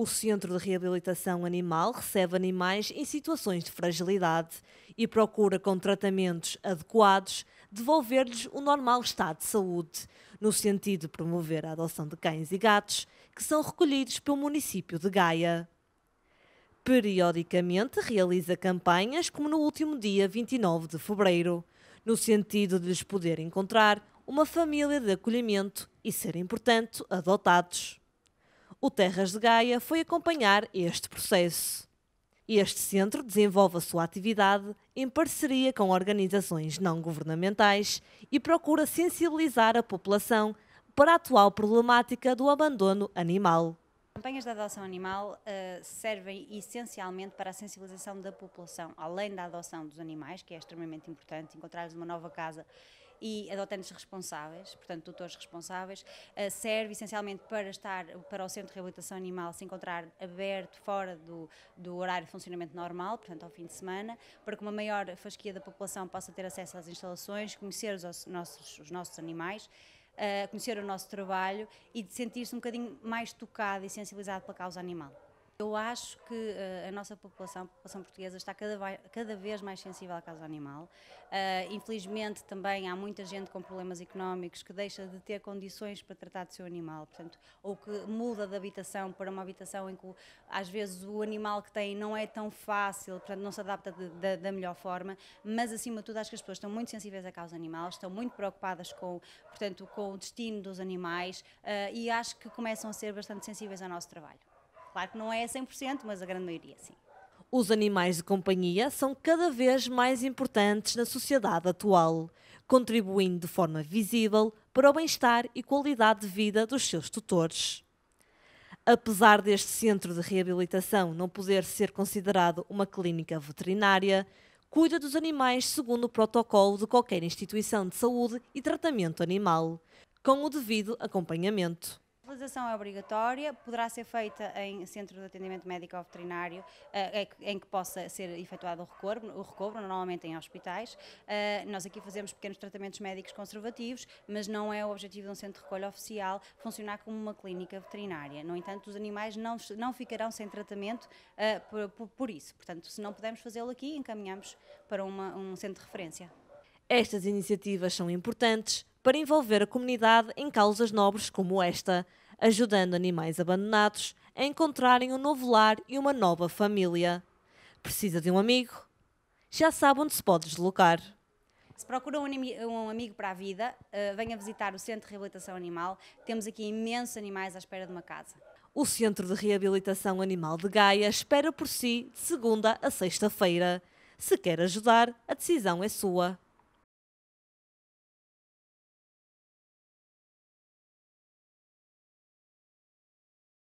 O Centro de Reabilitação Animal recebe animais em situações de fragilidade e procura, com tratamentos adequados, devolver-lhes o normal estado de saúde, no sentido de promover a adoção de cães e gatos que são recolhidos pelo município de Gaia. Periodicamente realiza campanhas, como no último dia 29 de fevereiro, no sentido de lhes poder encontrar uma família de acolhimento e serem, portanto, adotados o Terras de Gaia foi acompanhar este processo. Este centro desenvolve a sua atividade em parceria com organizações não governamentais e procura sensibilizar a população para a atual problemática do abandono animal. Campanhas de adoção animal uh, servem essencialmente para a sensibilização da população, além da adoção dos animais, que é extremamente importante, encontrar-lhes uma nova casa e adotantes responsáveis, portanto, tutores responsáveis, eh, serve essencialmente para estar, para o Centro de Reabilitação Animal se encontrar aberto fora do, do horário de funcionamento normal, portanto, ao fim de semana, para que uma maior fasquia da população possa ter acesso às instalações, conhecer os nossos, os nossos animais, eh, conhecer o nosso trabalho e de sentir-se um bocadinho mais tocado e sensibilizado pela causa animal. Eu acho que eh, a nossa população, a população portuguesa, está cada, vez mais sensível à causa animal. Eh, infelizmente, também há muita gente com problemas económicos que deixa de ter condições para tratar do seu animal, portanto, ou que muda de habitação para uma habitação em que, às vezes, o animal que tem não é tão fácil, portanto, não se adapta de, de, da melhor forma. Mas, acima de tudo, acho que as pessoas estão muito sensíveis à causa animal, estão muito preocupadas com, portanto, com o destino dos animais eh, e acho que começam a ser bastante sensíveis ao nosso trabalho. Claro que não é 100%, mas a grande maioria sim. Os animais de companhia são cada vez mais importantes na sociedade atual, contribuindo de forma visível para o bem-estar e qualidade de vida dos seus tutores. Apesar deste centro de reabilitação não poder ser considerado uma clínica veterinária, cuida dos animais segundo o protocolo de qualquer instituição de saúde e tratamento animal, com o devido acompanhamento esterilização é obrigatória, poderá ser feita em centro de atendimento médico ou veterinário, eh, é em que possa ser efetuado o recobro, o recobro normalmente em hospitais. Eh, nós aqui fazemos pequenos tratamentos médicos conservativos, mas não é o objetivo de um centro de recolha oficial funcionar como uma clínica veterinária. No entanto, os animais não, não ficarão sem tratamento eh, por, por, por isso. Portanto, se não pudermos fazê-lo aqui, encaminhamos para uma, um centro de referência. Estas iniciativas são importantes para envolver a comunidade em causas nobres como esta, ajudando animais abandonados a encontrarem um novo lar e uma nova família. Precisa de um amigo? Já sabe onde se pode deslocar. Se procura um, amigo para a vida, eh, venha visitar o Centro de Reabilitação Animal. Temos aqui imensos animais à espera de uma casa. O Centro de Reabilitação Animal de Gaia espera por si de segunda a sexta-feira. Se quer ajudar, a decisão é sua.